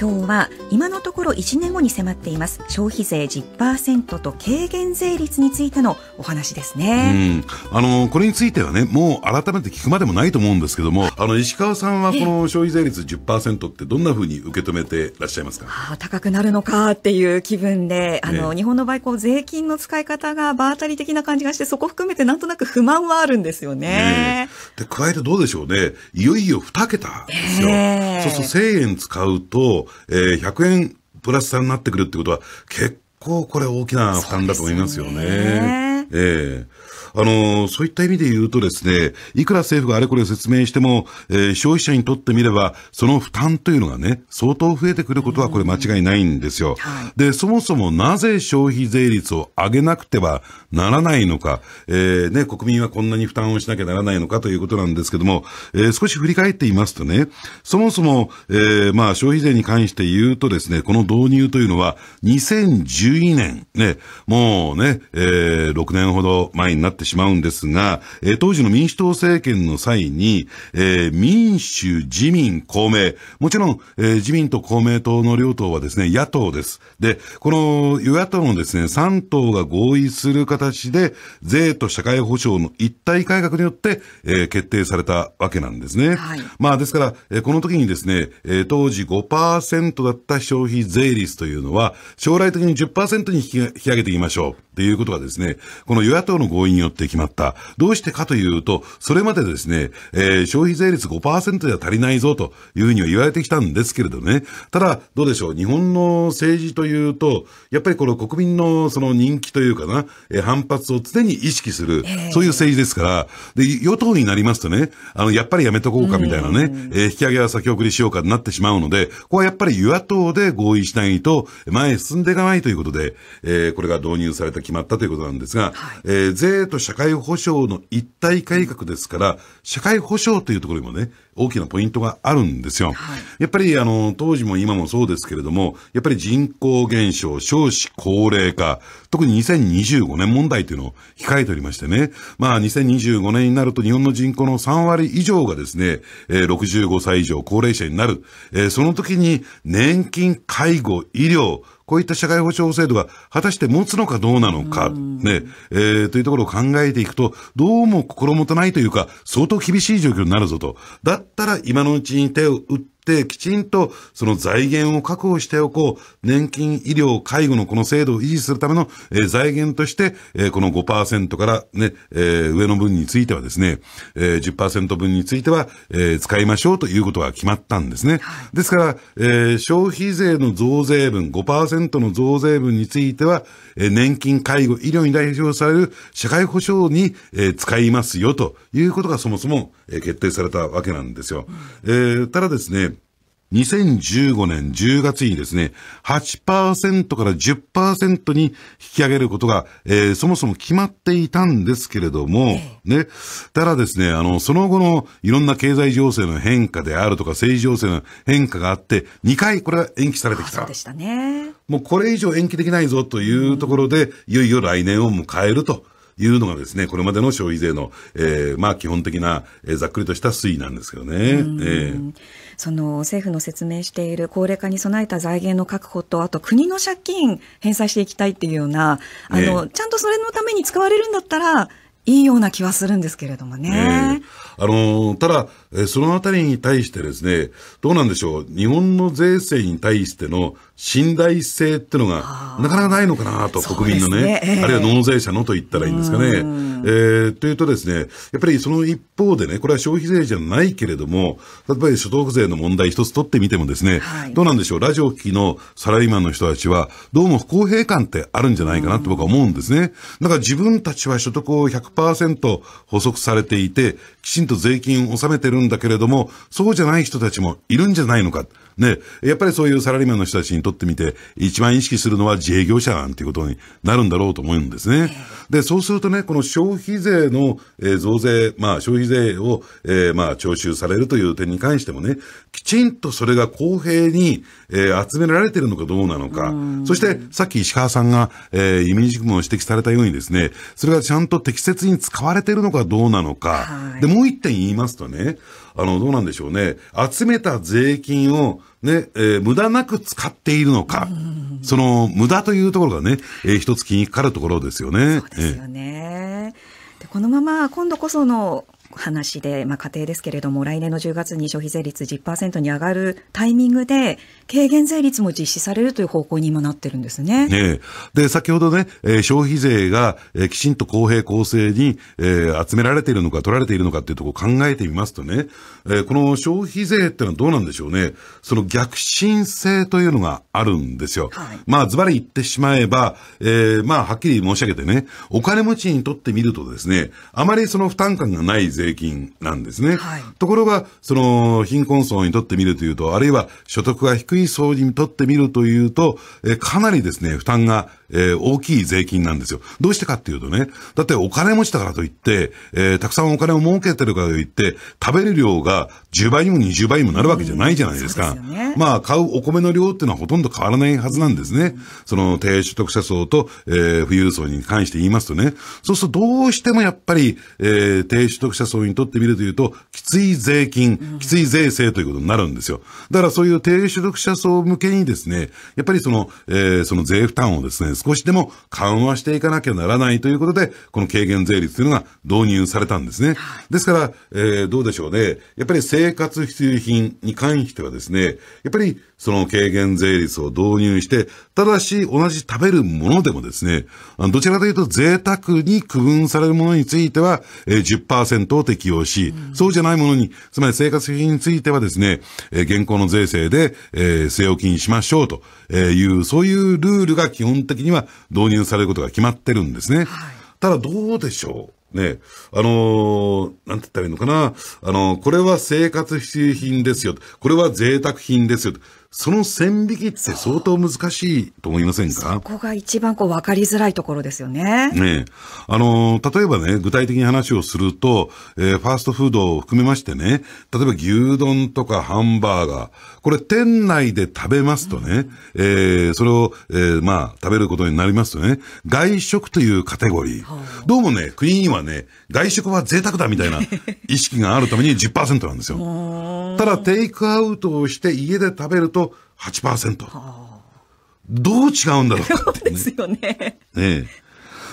今日は今のところ1年後に迫っています消費税10%と軽減税率についてのお話ですね、あのこれについてはねもう改めて聞くまでもないと思うんですけどもあの石川さんはこの消費税率10%ってどんなふうに受け止めていらっしゃいますか、はあ、高くなるのかっていう気分であの、ね、日本の場合こう税金の使い方が場当たり的な感じがしてそこ含めてなんとなく不満はあるんですよね。ねで加えてどうでしょうねいよいよ2桁ですよ。えー、そうそう1000円使うとえー、100円プラス差になってくるってことは、結構これ大きな負担だと思いますよね。ええー、あのー、そういった意味で言うとですね、いくら政府があれこれ説明しても、えー、消費者にとってみれば、その負担というのがね、相当増えてくることはこれ間違いないんですよ。で、そもそもなぜ消費税率を上げなくてはならないのか、えー、ね、国民はこんなに負担をしなきゃならないのかということなんですけども、えー、少し振り返ってみますとね、そもそも、えー、まあ、消費税に関して言うとですね、この導入というのは、2012年、ね、もうね、えー、6年ほど前になってしまうんですが、えー、当時の民主党政権の際に、えー、民主、自民、公明、もちろん、えー、自民と公明党の両党はですね、野党です。で、この与野党のですね、3党が合意する形で、税と社会保障の一体改革によって、えー、決定されたわけなんですね。はい、まあ、ですから、えー、この時にですね、えー、当時5%だった消費税率というのは、将来的に10%に引き上げていきましょうということがですね、この与野党の合意によって決まった。どうしてかというと、それまでですね、えー、消費税率5%では足りないぞというふうには言われてきたんですけれどね。ただ、どうでしょう。日本の政治というと、やっぱりこの国民のその人気というかな、えー、反発を常に意識する、そういう政治ですから、で、与党になりますとね、あの、やっぱりやめとこうかみたいなね、えー、引き上げは先送りしようかになってしまうので、ここはやっぱり与野党で合意しないと、前へ進んでいかないということで、えー、これが導入されて決まったということなんですが、はい、えー、税と社会保障の一体改革ですから、社会保障というところにもね、大きなポイントがあるんですよ。はい、やっぱりあの、当時も今もそうですけれども、やっぱり人口減少、少子高齢化、特に2025年問題というのを控えておりましてね、まあ2025年になると日本の人口の3割以上がですね、えー、65歳以上高齢者になる、えー、その時に年金、介護、医療、こういった社会保障制度が果たして持つのかどうなのか、ね、えー、というところを考えていくと、どうも心もとないというか、相当厳しい状況になるぞと。だったら今のうちに手を打っっきちんとその財源を確保しておこう。年金、医療、介護のこの制度を維持するための、えー、財源として、えー、この5%からね、えー、上の分についてはですね、えー、10%分については、えー、使いましょうということが決まったんですね。ですから、えー、消費税の増税分、5%の増税分については、えー、年金、介護、医療に代表される社会保障に、えー、使いますよということがそもそも、えー、決定されたわけなんですよ。えー、ただですね、2015年10月にですね、8%から10%に引き上げることが、えー、そもそも決まっていたんですけれども、ね、ただですね、あの、その後のいろんな経済情勢の変化であるとか、政治情勢の変化があって、2回これは延期されてきた。そうでしたね。もうこれ以上延期できないぞというところで、いよいよ来年を迎えると。いうのがですね、これまでの消費税の、えー、まあ基本的な、えー、ざっくりとした推移なんですけどね。えーその政府の説明している高齢化に備えた財源の確保と、あと国の借金返済していきたいっていうような、あの、ええ、ちゃんとそれのために使われるんだったら、いいような気はするんですけれどもね。えー、あのー、ただ、えー、そのあたりに対してですね、どうなんでしょう、日本の税制に対しての信頼性ってのが、なかなかないのかなと、国民のね、ねえー、あるいは納税者のと言ったらいいんですかね。えー、というとですね、やっぱりその一方でね、これは消費税じゃないけれども、例えば所得税の問題一つ取ってみてもですね、はい、どうなんでしょう、ラジオ機のサラリーマンの人たちは、どうも不公平感ってあるんじゃないかなって僕は思うんですね。だから自分たちは所得を100 100%補足されていて、きちんと税金を納めてるんだけれども、そうじゃない人たちもいるんじゃないのか。ね、やっぱりそういうサラリーマンの人たちにとってみて、一番意識するのは自営業者なんていうことになるんだろうと思うんですね。で、そうするとね、この消費税の、え増税、まあ消費税を、えー、まあ徴収されるという点に関してもね、きちんとそれが公平に、えー、集められてるのかどうなのか、そしてさっき石川さんが、えー、イメージ組を指摘されたようにですね、それがちゃんと適切に使われているのかどうなのか。はい、で、もう一点言いますとね、あの、どうなんでしょうね。集めた税金を、ね、えー、無駄なく使っているのか。その、無駄というところがね、えー、一つ気にかかるところですよね。そうですよね。えー、でこのまま、今度こその、話で、まあ、家庭ですけれども、来年の10月に消費税率10%に上がるタイミングで、軽減税率も実施されるという方向に今なってるんですね。ねで、先ほどね、えー、消費税が、えー、きちんと公平公正に、えー、集められているのか、取られているのかっていうところを考えてみますとね、えー、この消費税ってのはどうなんでしょうね。その逆進性というのがあるんですよ。はい、まあ、ズバリ言ってしまえば、えー、まあ、はっきり申し上げてね、お金持ちにとってみるとですね、あまりその負担感がない税金なんですね。はい、ところが、その、貧困層にとってみるというと、あるいは所得が低い低い層にとってみるというと、えかなりですね、負担がえー、大きい税金なんですよ。どうしてかっていうとね、だってお金持ちだからといって、えー、たくさんお金を儲けてるからといって、食べる量が10倍にも20倍にもなるわけじゃないじゃないですか。うすね、まあ、買うお米の量っていうのはほとんど変わらないはずなんですね。その低所得者層と、えー、富裕層に関して言いますとね、そうするとどうしてもやっぱり、えー、低所得者層にとってみるというと、きつい税金、きつい税制ということになるんですよ。だからそういう低所得者層向けにですね、やっぱりその、えー、その税負担をですね、ね、少しでも緩和していかなきゃならないということで、この軽減税率というのが導入されたんですね。ですから、えー、どうでしょうね。やっぱり生活必需品に関してはですね、やっぱりその軽減税率を導入して、ただし同じ食べるものでもですね、どちらかというと贅沢に区分されるものについては、えー、10%を適用し、そうじゃないものに、つまり生活費についてはですね、えー、現行の税制で、えー、据え置きにしましょうという、そういうルールが基本的には導入されることが決まってるんですね。はい、ただどうでしょうね、あのー、なんて言ったらいいのかな、あのー、これは生活必需品ですよ。これは贅沢品ですよ。その線引きって相当難しいと思いませんかそこが一番こう分かりづらいところですよね。ねあの、例えばね、具体的に話をすると、えー、ファーストフードを含めましてね、例えば牛丼とかハンバーガー、これ店内で食べますとね、うん、えー、それを、えー、まあ、食べることになりますとね、外食というカテゴリー。うん、どうもね、国にはね、外食は贅沢だみたいな 意識があるために10%なんですよ。ただ、テイクアウトをして家で食べると、8%。どう違うんだろうかって、ね。そうですよね。ね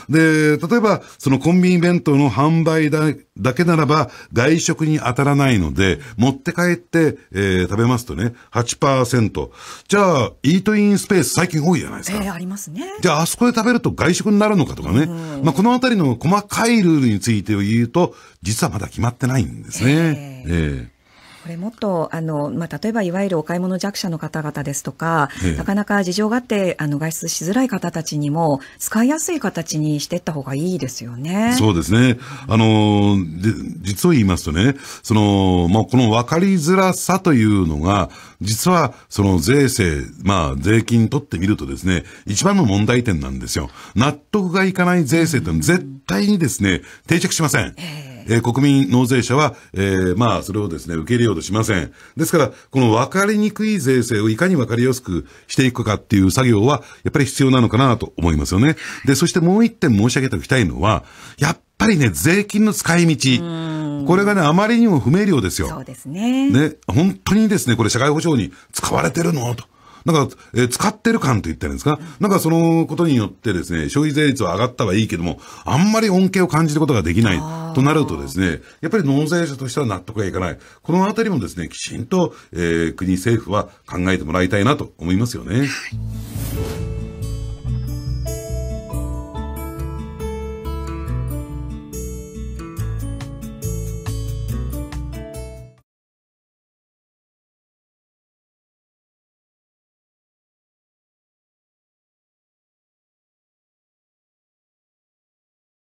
で、例えば、そのコンビニ弁当の販売だだけならば、外食に当たらないので、持って帰って、えー、食べますとね、8%。じゃあ、イートインスペース最近多いじゃないですか。えー、ありますね。じゃあ、あそこで食べると外食になるのかとかね。うん、まあ、このあたりの細かいルールについて言うと、実はまだ決まってないんですね。えー、えーこれもっとあの、まあ、例えばいわゆるお買い物弱者の方々ですとか、ええ、なかなか事情があってあの外出しづらい方たちにも使いやすい形にしていった方がいいですよね。そうですね。あので、実を言いますとね、そのまあ、この分かりづらさというのが実はその税制、まあ税金取ってみるとですね、一番の問題点なんですよ。納得がいかない税制って絶対にですね定着しません。ええー、国民納税者は、えー、まあ、それをですね、受け入れようとしません。ですから、この分かりにくい税制をいかに分かりやすくしていくかっていう作業は、やっぱり必要なのかなと思いますよね。で、そしてもう一点申し上げておきたいのは、やっぱりね、税金の使い道。これがね、あまりにも不明瞭ですよ。そうですね。ね、本当にですね、これ社会保障に使われてるのと。なんか、えー、使ってる感と言ったらいいんですかなんかそのことによってですね、消費税率は上がったはいいけども、あんまり恩恵を感じることができないとなるとですね、やっぱり納税者としては納得がいかない。このあたりもですね、きちんと、えー、国政府は考えてもらいたいなと思いますよね。はい